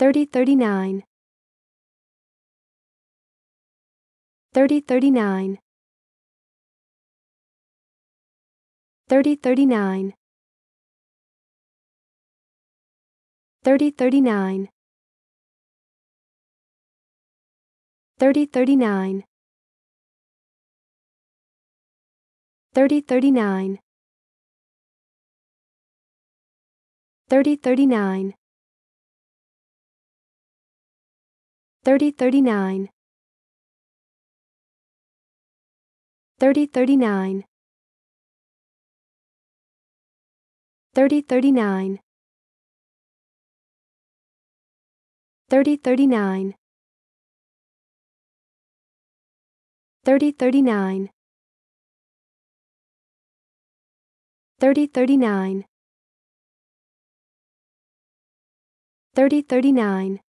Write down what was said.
3039 3039 3039 3039 3039 3039 3039 3039 3039 3039 3039 3039 3039 3039